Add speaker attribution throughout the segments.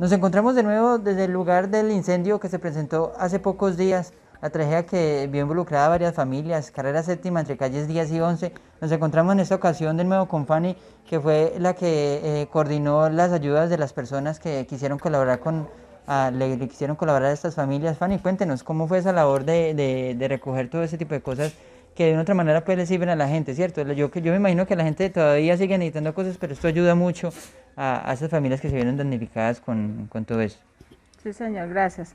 Speaker 1: Nos encontramos de nuevo desde el lugar del incendio que se presentó hace pocos días, la tragedia que vio involucrada a varias familias, carrera séptima entre calles 10 y 11. Nos encontramos en esta ocasión de nuevo con Fanny, que fue la que eh, coordinó las ayudas de las personas que quisieron colaborar con... le, quisieron colaborar a estas familias. Fanny, cuéntenos cómo fue esa labor de, recoger todo ese tipo de cosas que de una otra manera pues le sirven a la gente, ¿cierto? yo me imagino que la gente todavía sigue necesitando cosas, pero esto ayuda mucho a, esas familias que se vieron damnificadas con, con todo eso.
Speaker 2: Sí, señor, gracias.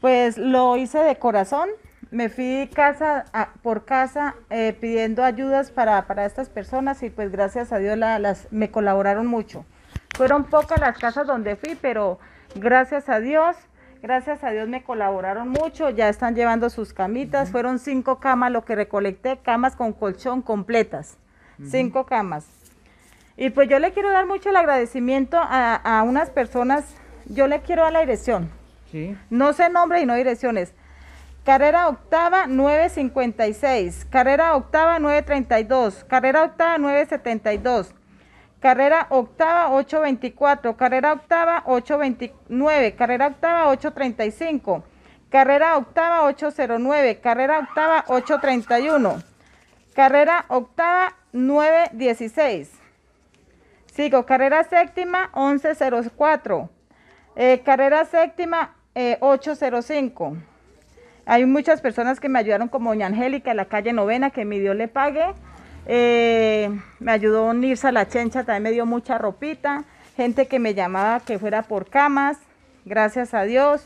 Speaker 2: Pues lo hice de corazón, me fui casa por casa eh, pidiendo ayudas para, para, estas personas y pues gracias a Dios las, me colaboraron mucho. Fueron pocas las casas donde fui, pero gracias a Dios, gracias a Dios me colaboraron mucho, ya están llevando sus camitas, fueron cinco camas lo que recolecté, camas con colchón completas, cinco camas. Y pues yo le quiero dar mucho el agradecimiento a, unas personas, yo le quiero a la dirección. Sí. No sé nombre y no direcciones. Carrera octava 956, carrera octava 932, carrera octava 972, carrera octava 824, carrera octava 829, carrera octava 835, carrera octava 809, carrera octava 831, carrera octava 916. Sigo, carrera séptima 1104. Eh, carrera séptima 805. Eh, Hay muchas personas que me ayudaron, como doña Angélica, en la calle novena, que mi Dios le pague. Eh, me ayudó a La Chencha, también me dio mucha ropita. Gente que me llamaba que fuera por camas, gracias a Dios.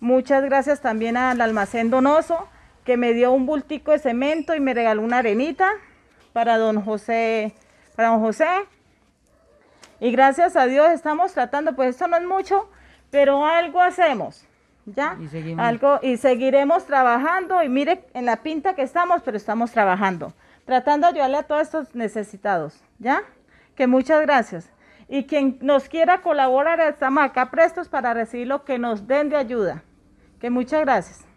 Speaker 2: muchas gracias también al almacén Donoso, que me dio un bultico de cemento y me regaló una arenita para don José para José. Y gracias a Dios estamos tratando, pues esto no es mucho, pero algo hacemos, ¿ya?
Speaker 1: Y Algo,
Speaker 2: y seguiremos trabajando y mire en la pinta que estamos, pero estamos trabajando, tratando de ayudarle a todos estos necesitados, ¿ya? Que muchas gracias. Y quien nos quiera colaborar, estamos acá prestos para recibir lo que nos den de ayuda. Que muchas gracias.